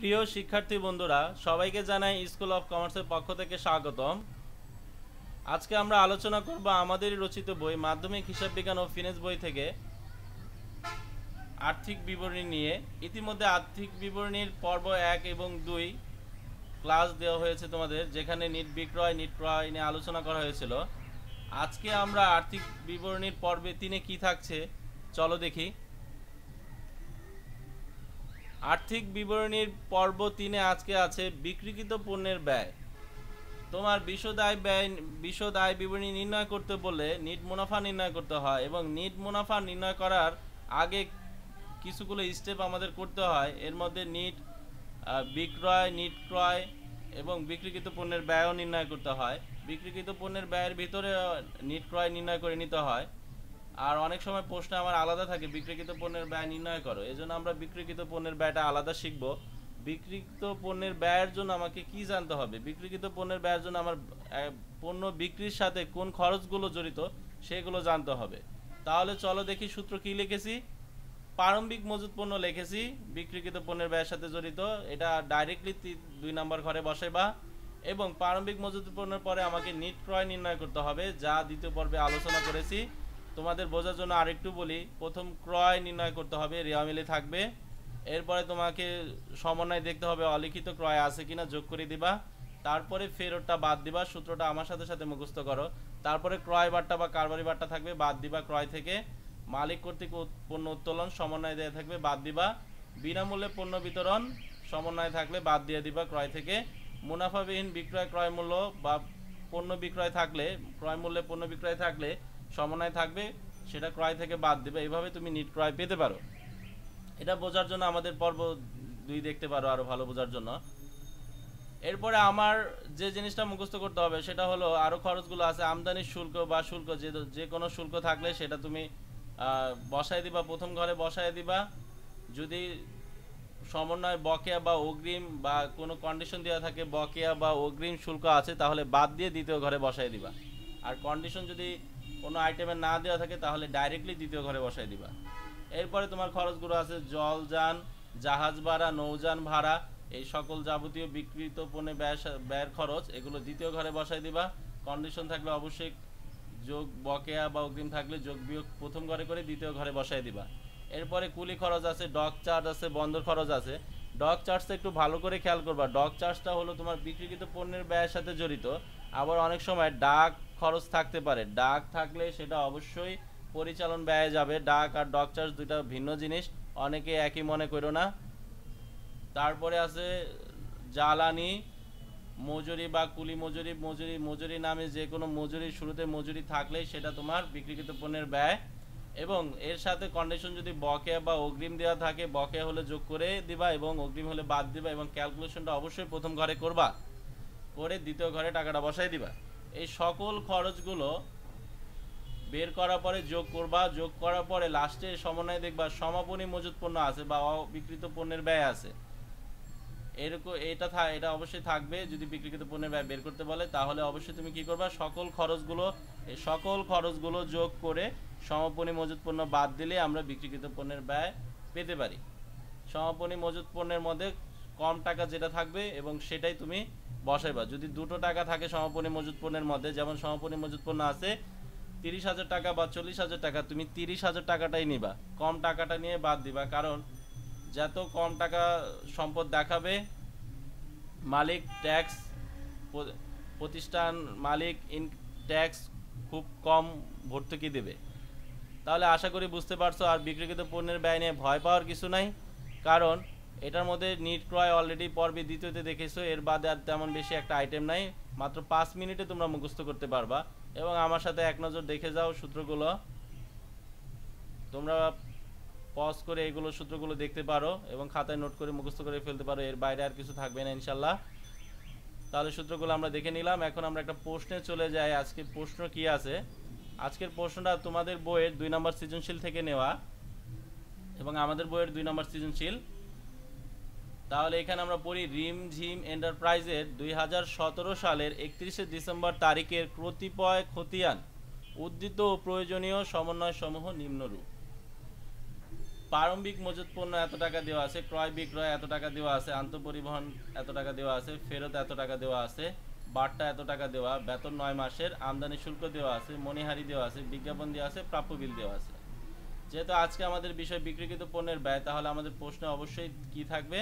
প্রিয় শিক্ষার্থী বন্ধুরা সবাইকে জানাই স্কুল অফ কমার্সের পক্ষ থেকে স্বাগতম আজকে আমরা আলোচনা করব আমাদের রচিত বই মাধ্যমিক হিসাব বিজ্ঞান ও ফিনেন্স বই থেকে আর্থিক বিবরণী নিয়ে ইতিমধ্যে আর্থিক বিবরণীর পর্ব এক এবং দুই ক্লাস দেওয়া হয়েছে তোমাদের যেখানে নিট বিক্রয় নিট ক্রয় নিয়ে আলোচনা করা হয়েছিল আজকে আমরা আর্থিক বিবরণীর পর্বে তিনে কি থাকছে চলো দেখি আর্থিক বিবরণীর পর্ব তিনে আজকে আছে বিক্রিকৃত পণ্যের ব্যয় তোমার বিশদ আয় ব্যয় বিশদ আয় বিবরণী নির্ণয় করতে বলে নিট মুনাফা নির্ণয় করতে হয় এবং নিট মুনাফা নির্ণয় করার আগে কিছুগুলো স্টেপ আমাদের করতে হয় এর মধ্যে নিট বিক্রয় নিট ক্রয় এবং বিক্রিকৃত পণ্যের ব্যয়ও নির্ণয় করতে হয় বিক্রিকৃত পণ্যের ব্যয়ের ভিতরে নিট ক্রয় নির্ণয় করে নিতে হয় আর অনেক সময় প্রশ্ন আমার আলাদা থাকে বিক্রিকৃত পণ্যের ব্যয় নির্ণয় করো এই জন্য আমরা বিক্রিকৃত পণ্যের ব্যয়টা আলাদা শিখবো বিক্রিত পণ্যের ব্যয়ের জন্য আমাকে কি জানতে হবে বিক্রিকৃত পণ্যের ব্যয়ের জন্য আমার পণ্য বিক্রির সাথে কোন খরচগুলো জড়িত সেগুলো জানতে হবে তাহলে চলো দেখি সূত্র কি লিখেছি প্রারম্ভিক মজুত পণ্য লিখেছি বিক্রিকৃত পণ্যের ব্যয়ের সাথে জড়িত এটা ডাইরেক্টলি দুই নম্বর ঘরে বসে বা এবং প্রারম্ভিক মজুত পণ্যের পরে আমাকে নিট ক্রয় নির্ণয় করতে হবে যা দ্বিতীয় পর্বে আলোচনা করেছি তোমাদের বোঝার জন্য আরেকটু বলি প্রথম ক্রয় নির্ণয় করতে হবে রেওয়ামিলে থাকবে এরপরে তোমাকে সমন্বয় দেখতে হবে অলিখিত ক্রয় আছে কিনা যোগ করে দিবা তারপরে ফেরতটা বাদ দিবা সূত্রটা আমার সাথে সাথে মুখস্থ করো তারপরে ক্রয় বার্তা বা কারবারি বার্তা থাকবে বাদ দিবা ক্রয় থেকে মালিক কর্তৃক পণ্য উত্তোলন সমন্বয় দেওয়া থাকবে বাদ দিবা বিনামূল্যে পণ্য বিতরণ সমন্বয় থাকলে বাদ দিয়ে দিবা ক্রয় থেকে মুনাফাবিহীন বিক্রয় ক্রয় মূল্য বা পণ্য বিক্রয় থাকলে ক্রয় মূল্যে পণ্য বিক্রয় থাকলে সমন্বয় থাকবে সেটা ক্রয় থেকে বাদ দেবে এইভাবে তুমি নিট ক্রয় পেতে পারো এটা বোঝার জন্য আমাদের পর্ব দুই দেখতে পারো আরও ভালো বোঝার জন্য এরপরে আমার যে জিনিসটা মুখস্থ করতে হবে সেটা হলো আরও খরচগুলো আছে আমদানির শুল্ক বা শুল্ক যে যে কোনো শুল্ক থাকলে সেটা তুমি বসায় দিবা প্রথম ঘরে বসায় দিবা যদি সমন্বয় বকেয়া বা অগ্রিম বা কোনো কন্ডিশন দেওয়া থাকে বকেয়া বা অগ্রিম শুল্ক আছে তাহলে বাদ দিয়ে দ্বিতীয় ঘরে বসায় দিবা আর কন্ডিশন যদি কোনো আইটেমে না দেওয়া থাকে তাহলে ডাইরেক্টলি দ্বিতীয় ঘরে বসাই দিবা এরপরে তোমার খরচগুলো আছে জল যান জাহাজ ভাড়া নৌযান ভাড়া এই সকল যাবতীয় বিকৃত পণ্যে ব্যয় ব্যয়ের খরচ এগুলো দ্বিতীয় ঘরে বসাই দিবা কন্ডিশন থাকলে অবশ্যই যোগ বকেয়া বা অগ্রিম থাকলে যোগ বিয়োগ প্রথম ঘরে করে দ্বিতীয় ঘরে বসাই দিবা এরপরে কুলি খরচ আছে ডক চার্জ আছে বন্দর খরচ আছে ডগ চার্জটা একটু ভালো করে খেয়াল করবা ডগ চার্জটা হলো তোমার বিক্রিকৃত পণ্যের ব্যয়ের সাথে জড়িত আবার অনেক সময় ডাক খরচ থাকতে পারে ডাক থাকলে সেটা অবশ্যই পরিচালন ব্যয়ে যাবে ডাক আর ডগ চার্জ দুইটা ভিন্ন জিনিস অনেকে একই মনে করো না তারপরে আছে জ্বালানি মজুরি বা কুলি মজুরি মজুরি মজুরি নামে যে কোনো মজুরি শুরুতে মজুরি থাকলে সেটা তোমার বিক্রিকৃত পণ্যের ব্যয় এবং এর সাথে কন্ডিশন যদি বকেয়া বা অগ্রিম দেওয়া থাকে বকেয়া হলে যোগ করে দিবা এবং অগ্রিম হলে বাদ দিবা এবং ক্যালকুলেশনটা অবশ্যই প্রথম ঘরে করবা করে দ্বিতীয় ঘরে টাকাটা বসাই দিবা এই সকল খরচগুলো বের করার পরে যোগ করবা যোগ করার পরে লাস্টে সমন্বয়ে দেখবা সমাপনী মজুত পণ্য আছে বা অবিকৃত পণ্যের ব্যয় আছে এরকম এটা থা এটা অবশ্যই থাকবে যদি বিকৃত পণ্যের ব্যয় বের করতে বলে তাহলে অবশ্যই তুমি কি করবা সকল খরচগুলো এই সকল খরচগুলো যোগ করে সমাপনী মজুত পণ্য বাদ দিলে আমরা বিক্রিকৃত পণ্যের ব্যয় পেতে পারি সমাপনী মজুত পণ্যের মধ্যে কম টাকা যেটা থাকবে এবং সেটাই তুমি বসাইবা যদি দুটো টাকা থাকে সমাপনী মজুত পণ্যের মধ্যে যেমন সমাপনী মজুত পণ্য আছে তিরিশ হাজার টাকা বা চল্লিশ হাজার টাকা তুমি তিরিশ হাজার টাকাটাই নিবা কম টাকাটা নিয়ে বাদ দিবা কারণ যত কম টাকা সম্পদ দেখাবে মালিক ট্যাক্স প্রতিষ্ঠান মালিক ইন ট্যাক্স খুব কম ভর্তুকি দেবে তাহলে আশা করি বুঝতে পারছো আর বিক্রিকৃত পণ্যের ব্যয় নিয়ে ভয় পাওয়ার কিছু নাই কারণ এটার মধ্যে নিট ক্রয় অলরেডি পর্বে দ্বিতীয়তে দেখেছো এর বাদে আর তেমন বেশি একটা আইটেম নাই মাত্র পাঁচ মিনিটে তোমরা মুখস্থ করতে পারবা এবং আমার সাথে এক নজর দেখে যাও সূত্রগুলো তোমরা পজ করে এগুলো সূত্রগুলো দেখতে পারো এবং খাতায় নোট করে মুখস্থ করে ফেলতে পারো এর বাইরে আর কিছু থাকবে না ইনশাল্লাহ তাহলে সূত্রগুলো আমরা দেখে নিলাম এখন আমরা একটা প্রশ্নে চলে যাই আজকে প্রশ্ন কি আছে আজকের প্রশ্নটা তোমাদের বইয়ের দুই নম্বর সৃজনশীল থেকে নেওয়া এবং আমাদের বইয়ের দুই নম্বর সৃজনশীল তাহলে এখানে আমরা পড়ি রিমঝিম এন্টারপ্রাইজের দুই সালের একত্রিশে ডিসেম্বর তারিখের প্রতিপয় খতিয়ান উদ্দিত ও প্রয়োজনীয় সমন্বয় সমূহ নিম্নরূপ প্রারম্ভিক মজুত পণ্য এত টাকা দেওয়া আছে ক্রয় বিক্রয় এত টাকা দেওয়া আছে আন্তঃপরিবহন এত টাকা দেওয়া আছে ফেরত এত টাকা দেওয়া আছে বার্তা এত টাকা দেওয়া বেতন নয় মাসের আমদানি শুল্ক দেওয়া আছে মনিহারি দেওয়া আছে বিজ্ঞাপন দেওয়া আছে প্রাপ্য বিল দেওয়া আছে যেহেতু আজকে আমাদের বিষয় বিক্রিকৃত পণ্যের ব্যয় তাহলে আমাদের প্রশ্নে অবশ্যই কি থাকবে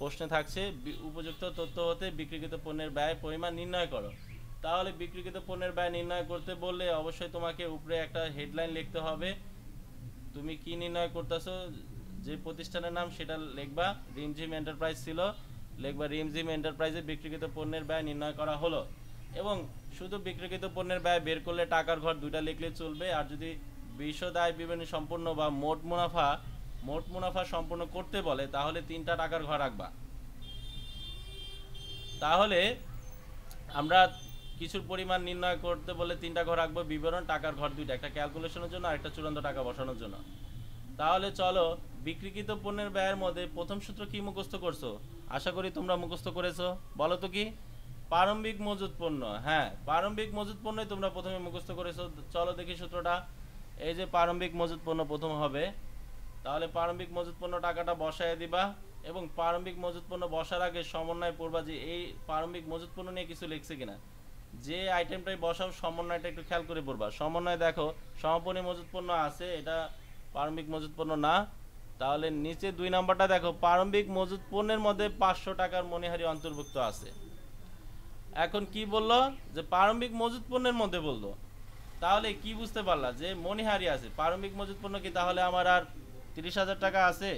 প্রশ্নে থাকছে উপযুক্ত তথ্য হতে বিক্রিকৃত পণ্যের ব্যয় পরিমাণ নির্ণয় করো তাহলে বিক্রিকৃত পণ্যের ব্যয় নির্ণয় করতে বললে অবশ্যই তোমাকে উপরে একটা হেডলাইন লিখতে হবে তুমি কি নির্ণয় করতেছো যে প্রতিষ্ঠানের নাম সেটা লেখবা রিমজিম এন্টারপ্রাইজ ছিল লেখবা রিমজিম এন্টারপ্রাইজে বিক্রিকৃত পণ্যের ব্যয় নির্ণয় করা হলো এবং শুধু বিক্রিকৃত পণ্যের ব্যয় বের করলে টাকার ঘর দুইটা লিখলে চলবে আর যদি বিশদ আয় বিবরণী সম্পূর্ণ বা মোট মুনাফা মোট মুনাফা সম্পূর্ণ করতে বলে তাহলে তিনটা টাকার ঘর রাখবা তাহলে আমরা কিছুর পরিমাণ নির্ণয় করতে বলে তিনটা ঘর রাখবো বিবরণ টাকার ঘর দুইটা একটা ক্যালকুলেশনের জন্য আর একটা চূড়ান্ত টাকা বসানোর জন্য তাহলে চলো বিক্রিকৃত পণ্যের ব্যয়ের মধ্যে প্রথম সূত্র কি মুখস্থ করছো আশা করি তোমরা মুখস্থ করেছো বলো তো কি প্রারম্ভিক মজুত পণ্য হ্যাঁ প্রারম্ভিক মজুত পণ্যই তোমরা প্রথমে মুখস্থ করেছো চলো দেখি সূত্রটা এই যে প্রারম্ভিক মজুত পণ্য প্রথম হবে তাহলে প্রারম্ভিক মজুত পণ্য টাকাটা বসায় দিবা এবং প্রারম্ভিক মজুত পণ্য বসার আগে সমন্বয় পড়বা যে এই প্রারম্ভিক মজুত পণ্য নিয়ে কিছু লিখছে কিনা যে আইটেমটাই বসাও সমন্বয়টা একটু খেয়াল করে পড়বা সমন্বয় দেখো সমপনী মজুত পণ্য আছে এটা প্রারম্ভিক মজুত পণ্য না তাহলে নিচে দুই নাম্বারটা দেখো প্রারম্ভিক মজুত পণ্যের মধ্যে পাঁচশো টাকার মনিহারি অন্তর্ভুক্ত আছে এখন কি বলল যে প্রারম্ভিক মজুত পণ্যের মধ্যে বললো তাহলে কি বুঝতে পারলা যে মনিহারি আছে প্রারম্ভিক মজুত পণ্য কি তাহলে আমার আর তিরিশ হাজার টাকা আছে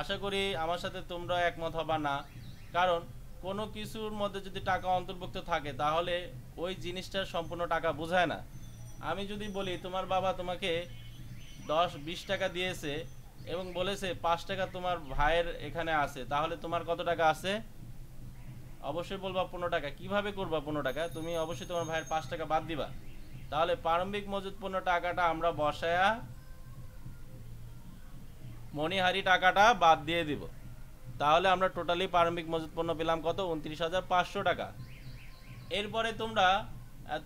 আশা করি আমার সাথে তোমরা একমত হবা না কারণ কোনো কিছুর মধ্যে যদি টাকা অন্তর্ভুক্ত থাকে তাহলে ওই জিনিসটার সম্পূর্ণ টাকা বোঝায় না আমি যদি বলি তোমার বাবা তোমাকে দশ বিশ টাকা দিয়েছে এবং বলেছে পাঁচ টাকা তোমার ভাইয়ের এখানে আছে তাহলে তোমার কত টাকা আছে অবশ্যই বলবা পনেরো টাকা কিভাবে করবা পনেরো টাকা তুমি অবশ্যই তোমার ভাইয়ের পাঁচ টাকা বাদ দিবা তাহলে প্রারম্ভিক মজুদ পনেরো টাকাটা আমরা বসায়া মণিহারি টাকাটা বাদ দিয়ে দিব তাহলে আমরা টোটালি প্রারম্ভিক মজুত পণ্য পেলাম কত উনত্রিশ হাজার পাঁচশো টাকা এরপরে তোমরা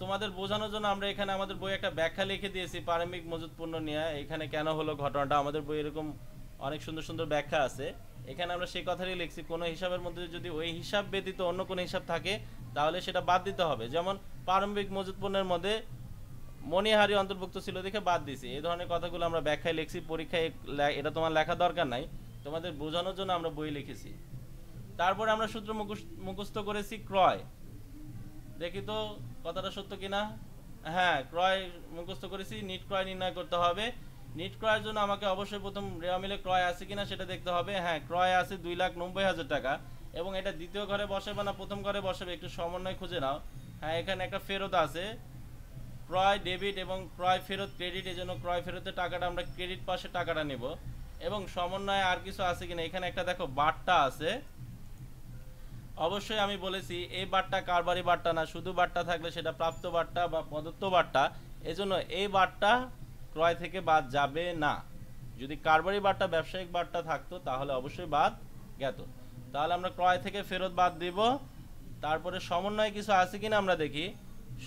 তোমাদের বোঝানোর জন্য আমরা এখানে আমাদের বই একটা ব্যাখ্যা লিখে দিয়েছি প্রারম্ভিক মজুত পণ্য নিয়ে এখানে কেন হলো ঘটনাটা আমাদের বই এরকম অনেক সুন্দর সুন্দর ব্যাখ্যা আছে এখানে আমরা সেই কথাটি লিখছি কোনো হিসাবের মধ্যে যদি ওই হিসাব ব্যতীত অন্য কোনো হিসাব থাকে তাহলে সেটা বাদ দিতে হবে যেমন প্রারম্ভিক মজুত পণ্যের মধ্যে মণিহারি অন্তর্ভুক্ত ছিল দেখে বাদ দিছি এই ধরনের কথাগুলো আমরা ব্যাখ্যায় লিখছি পরীক্ষায় এটা তোমার লেখা দরকার নাই তোমাদের বোঝানোর জন্য আমরা বই লিখেছি তারপরে আমরা সূত্র মুখস্থ করেছি ক্রয় দেখি তো কথাটা সত্য কিনা হ্যাঁ ক্রয় মুখস্থ করেছি নিট ক্রয় নির্ণয় করতে হবে নিট ক্রয়ের জন্য আমাকে অবশ্যই প্রথম রেওয়া মিলে ক্রয় আছে কিনা সেটা দেখতে হবে হ্যাঁ ক্রয় আছে দুই লাখ নব্বই হাজার টাকা এবং এটা দ্বিতীয় ঘরে বসাবে না প্রথম ঘরে বসাবে একটু সমন্বয় খুঁজে নাও হ্যাঁ এখানে একটা ফেরত আছে ক্রয় ডেবিট এবং ক্রয় ফেরত ক্রেডিট এই জন্য ক্রয় ফেরতের টাকাটা আমরা ক্রেডিট পাশে টাকাটা নেব এবং সমন্বয়ে আর কিছু আছে কিনা এখানে একটা দেখো বার্তা আছে অবশ্যই আমি বলেছি এই বারটা কারবারি বার্তা না শুধু বারটা থাকলে সেটা প্রাপ্ত বার্তা বা প্রদত্ত বার্তা এজন্য এই বারটা ক্রয় থেকে বাদ যাবে না যদি কারবারি বার্তা ব্যবসায়িক বারটা থাকতো তাহলে অবশ্যই বাদ গেত তাহলে আমরা ক্রয় থেকে ফেরত বাদ দিব তারপরে সমন্বয় কিছু আছে কিনা আমরা দেখি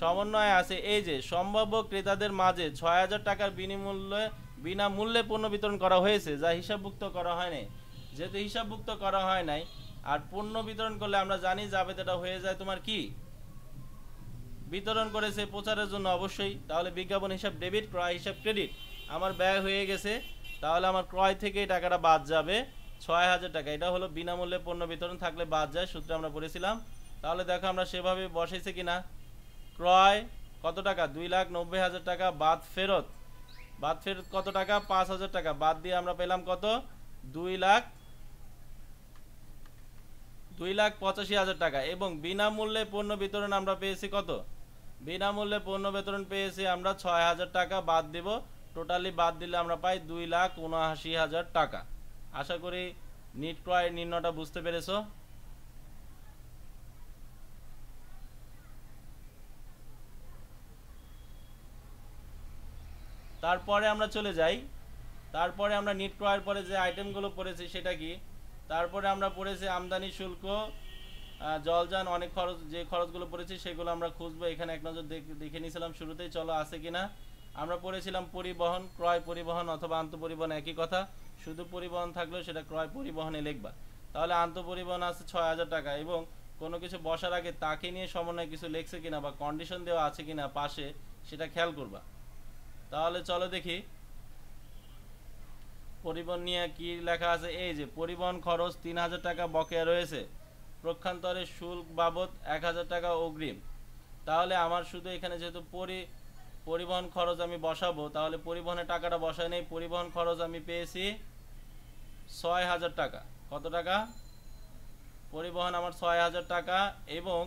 সমন্বয় আছে এই যে সম্ভাব্য ক্রেতাদের মাঝে ছয় হাজার টাকার বিনিমূল্যে বিনামূল্যে পণ্য বিতরণ করা হয়েছে যা হিসাবভুক্ত করা হয়নি যেহেতু হিসাবভুক্ত করা হয় নাই আর পণ্য বিতরণ করলে আমরা জানি আবেদনটা হয়ে যায় তোমার কি বিতরণ করেছে প্রচারের জন্য অবশ্যই তাহলে বিজ্ঞাপন হিসাব ডেবিট ক্রয় হিসাব ক্রেডিট আমার ব্যয় হয়ে গেছে তাহলে আমার ক্রয় থেকে টাকাটা বাদ যাবে ছয় হাজার টাকা এটা হলো বিনামূল্যে পণ্য বিতরণ থাকলে বাদ যায় সূত্রে আমরা পড়েছিলাম তাহলে দেখো আমরা সেভাবে বসেছি কিনা ক্রয় কত টাকা দুই লাখ নব্বই হাজার টাকা বাদ ফেরত বাদ ফেরত কত টাকা পাঁচ হাজার টাকা বাদ দিয়ে আমরা পেলাম কত দুই লাখ দুই লাখ পঁচাশি হাজার টাকা এবং বিনামূল্যে পণ্য বিতরণ আমরা পেয়েছি কত বিনামূল্যে পণ্য বিতরণ পেয়েছি আমরা ছয় হাজার টাকা বাদ দিব টোটালি বাদ দিলে আমরা পাই দুই লাখ উনআশি হাজার টাকা আশা করি নিট ক্রয় নির্ণয়টা বুঝতে পেরেছো তারপরে আমরা চলে যাই তারপরে আমরা নিট ক্রয়ের পরে যে আইটেমগুলো পড়েছি সেটা কি তারপরে আমরা পড়েছি আমদানি শুল্ক জলযান অনেক খরচ যে খরচগুলো পড়েছি সেগুলো আমরা খুঁজবো এখানে এক নজর দেখে নিয়েছিলাম শুরুতেই চলো আছে কিনা আমরা পড়েছিলাম পরিবহন ক্রয় পরিবহন অথবা পরিবহন একই কথা শুধু পরিবহন থাকলেও সেটা ক্রয় পরিবহনে লিখবা তাহলে পরিবহন আছে ছয় হাজার টাকা এবং কোনো কিছু বসার আগে তাকে নিয়ে সমন্বয় কিছু লেখছে কিনা বা কন্ডিশন দেওয়া আছে কিনা পাশে সেটা খেয়াল করবা তাহলে চলো দেখি পরিবহন নিয়ে কি লেখা আছে এই যে পরিবহন খরচ তিন হাজার টাকা বকেয়া রয়েছে প্রক্ষান্তরে শুল্ক বাবদ এক হাজার টাকা অগ্রিম তাহলে আমার শুধু এখানে যেহেতু পরি পরিবহন খরচ আমি বসাবো তাহলে পরিবহনের টাকাটা বসায় নেই পরিবহন খরচ আমি পেয়েছি ছয় হাজার টাকা কত টাকা পরিবহন আমার ছয় হাজার টাকা এবং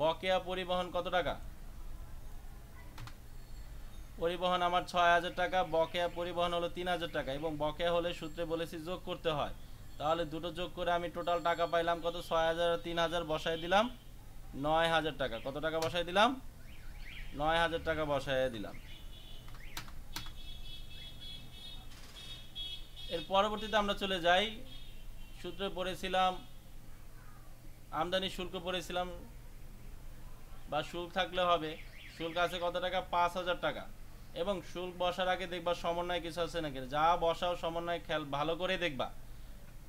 বকেয়া পরিবহন কত টাকা পরিবহন আমার ছয় হাজার টাকা বকেয়া পরিবহন হলো তিন হাজার টাকা এবং বকেয়া হলে সূত্রে বলেছি যোগ করতে হয় তাহলে দুটো যোগ করে আমি টোটাল টাকা পাইলাম কত ছয় হাজার তিন হাজার বসাই দিলাম নয় হাজার টাকা কত টাকা বসাই দিলাম নয় হাজার টাকা বসায় দিলাম এর পরবর্তীতে আমরা চলে যাই সূত্রে পড়েছিলাম আমদানি শুল্ক পড়েছিলাম বা শুল্ক থাকলে হবে শুল্ক আছে কত টাকা পাঁচ হাজার টাকা এবং শুল্ক বসার আগে দেখবা সমন্বয় কিছু আছে নাকি যা বসাও সমন্বয় খেল ভালো করে দেখবা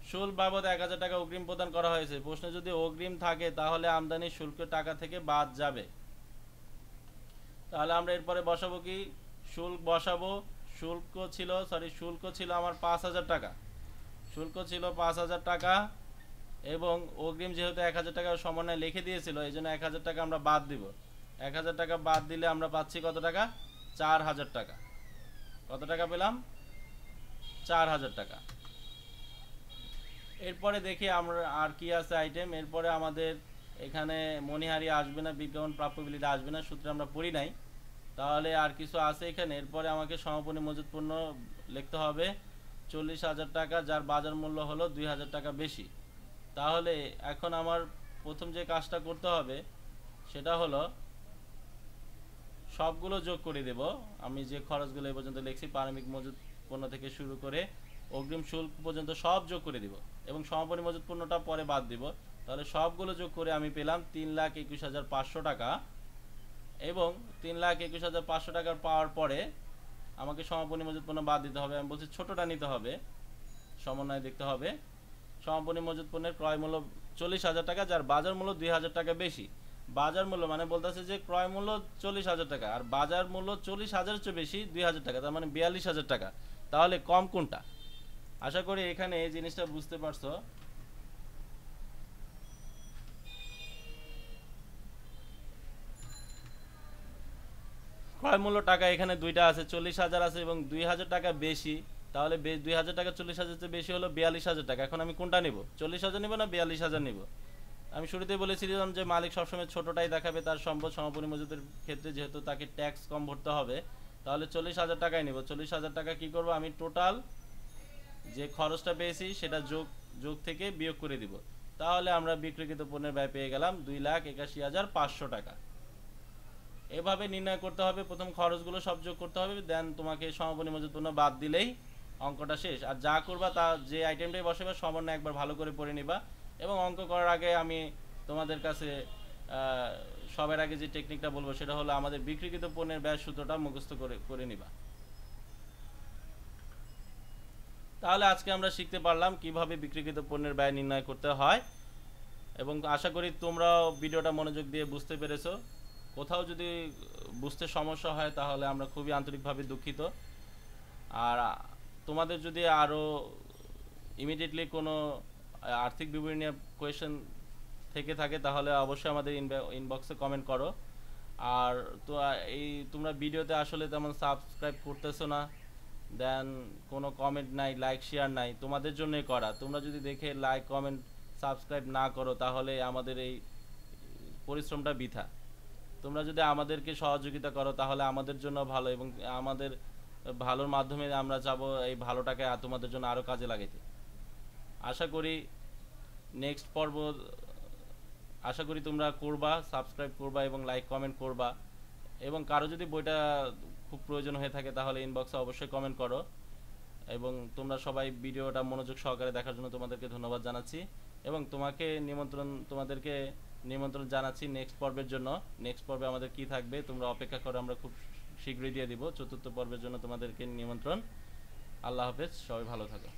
শুল্ক বাবদ এক হাজার টাকা অগ্রিম প্রদান করা হয়েছে প্রশ্নে যদি অগ্রিম থাকে তাহলে আমদানি শুল্ক টাকা থেকে বাদ যাবে তাহলে আমরা এরপরে বসাবো কি শুল্ক বসাবো শুল্ক ছিল সরি শুল্ক ছিল আমার পাঁচ হাজার টাকা শুল্ক ছিল পাঁচ হাজার টাকা এবং অগ্রিম যেহেতু এক হাজার টাকা সমন্বয় লিখে দিয়েছিল এই জন্য এক হাজার টাকা আমরা বাদ দিব এক হাজার টাকা বাদ দিলে আমরা পাচ্ছি কত টাকা চার হাজার টাকা কত টাকা পেলাম চার হাজার টাকা এরপরে দেখি আমরা আর কি আছে আইটেম এরপরে আমাদের এখানে মনিহারি আসবে না বিজ্ঞাপন প্রাপ্য বিলিটা আসবে না সূত্রে আমরা পড়ি নাই তাহলে আর কিছু আছে এখানে এরপরে আমাকে সমাপনী মজুতপূর্ণ পণ্য লিখতে হবে চল্লিশ হাজার টাকা যার বাজার মূল্য হলো দুই হাজার টাকা বেশি তাহলে এখন আমার প্রথম যে কাজটা করতে হবে সেটা হলো সবগুলো যোগ করে দেব আমি যে খরচগুলো এই পর্যন্ত লিখছি পারমিক মজুদ পণ্য থেকে শুরু করে অগ্রিম শুল্ক পর্যন্ত সব যোগ করে দিব এবং সমাপনী মজুদ পণ্যটা পরে বাদ দিব তাহলে সবগুলো যোগ করে আমি পেলাম তিন লাখ একুশ হাজার পাঁচশো টাকা এবং তিন লাখ একুশ হাজার পাঁচশো টাকা পাওয়ার পরে আমাকে সমাপনী মজুদ পণ্য বাদ দিতে হবে আমি বলছি ছোটোটা নিতে হবে সমন্বয় দেখতে হবে সমাপনী মজুদ পণ্যের ক্রয় মূল্য চল্লিশ হাজার টাকা যার বাজার মূল্য দুই হাজার টাকা বেশি বাজার মূল্য মানে বলতেছে যে ক্রয় মূল্য চল্লিশ হাজার টাকা আর বাজার মূল্য চল্লিশ হাজারের চেয়ে বেশি দুই হাজার টাকা তার মানে বিয়াল্লিশ হাজার টাকা তাহলে কম কোনটা আশা করি এখানে এই জিনিসটা বুঝতে পারছো ক্রয় মূল্য টাকা এখানে দুইটা আছে চল্লিশ হাজার আছে এবং দুই হাজার টাকা বেশি তাহলে দুই হাজার টাকা চল্লিশ হাজার চেয়ে বেশি হলো বিয়াল্লিশ হাজার টাকা এখন আমি কোনটা নিব চল্লিশ হাজার নিব না বিয়াল্লিশ হাজার নিব আমি শুরুতেই বলেছিলাম যে মালিক সবসময় ছোটটাই দেখাবে তার সম্পদ সমাপনী মজুদের ক্ষেত্রে যেহেতু তাকে ট্যাক্স কম ভরতে হবে তাহলে চল্লিশ হাজার টাকাই নেব চল্লিশ হাজার টাকা কী করবো আমি টোটাল যে খরচটা পেয়েছি সেটা যোগ যোগ থেকে বিয়োগ করে দিব তাহলে আমরা বিক্রিকৃত পণ্যের ব্যয় পেয়ে গেলাম দুই লাখ একাশি হাজার পাঁচশো টাকা এভাবে নির্ণয় করতে হবে প্রথম খরচগুলো সব যোগ করতে হবে দেন তোমাকে সমাপনী মজুদ পণ্য বাদ দিলেই অঙ্কটা শেষ আর যা করবা তা যে আইটেমটাই বসাবে সমন্বয় একবার ভালো করে পড়ে নিবা এবং অঙ্ক করার আগে আমি তোমাদের কাছে সবার আগে যে টেকনিকটা বলবো সেটা হলো আমাদের বিক্রিকৃত পণ্যের ব্যয় সূত্রটা মুখস্থ করে করে নিবা তাহলে আজকে আমরা শিখতে পারলাম কিভাবে বিক্রিকৃত পণ্যের ব্যয় নির্ণয় করতে হয় এবং আশা করি তোমরাও ভিডিওটা মনোযোগ দিয়ে বুঝতে পেরেছো কোথাও যদি বুঝতে সমস্যা হয় তাহলে আমরা খুবই আন্তরিকভাবে দুঃখিত আর তোমাদের যদি আরও ইমিডিয়েটলি কোনো আর্থিক বিবরণী কোয়েশন থেকে থাকে তাহলে অবশ্যই আমাদের ইনবক্সে কমেন্ট করো আর তো এই তোমরা ভিডিওতে আসলে তেমন সাবস্ক্রাইব করতেছো না দেন কোনো কমেন্ট নাই লাইক শেয়ার নাই তোমাদের জন্যই করা তোমরা যদি দেখে লাইক কমেন্ট সাবস্ক্রাইব না করো তাহলে আমাদের এই পরিশ্রমটা বৃথা তোমরা যদি আমাদেরকে সহযোগিতা করো তাহলে আমাদের জন্য ভালো এবং আমাদের ভালোর মাধ্যমে আমরা যাব এই ভালোটাকে তোমাদের জন্য আরও কাজে লাগাইতে আশা করি নেক্সট পর্ব আশা করি তোমরা করবা সাবস্ক্রাইব করবা এবং লাইক কমেন্ট করবা এবং কারো যদি বইটা খুব প্রয়োজন হয়ে থাকে তাহলে ইনবক্সে অবশ্যই কমেন্ট করো এবং তোমরা সবাই ভিডিওটা মনোযোগ সহকারে দেখার জন্য তোমাদেরকে ধন্যবাদ জানাচ্ছি এবং তোমাকে নিমন্ত্রণ তোমাদেরকে নিমন্ত্রণ জানাচ্ছি নেক্সট পর্বের জন্য নেক্সট পর্বে আমাদের কি থাকবে তোমরা অপেক্ষা করো আমরা খুব শীঘ্রই দিয়ে দিব চতুর্থ পর্বের জন্য তোমাদেরকে নিমন্ত্রণ আল্লাহ হাফেজ সবাই ভালো থাকো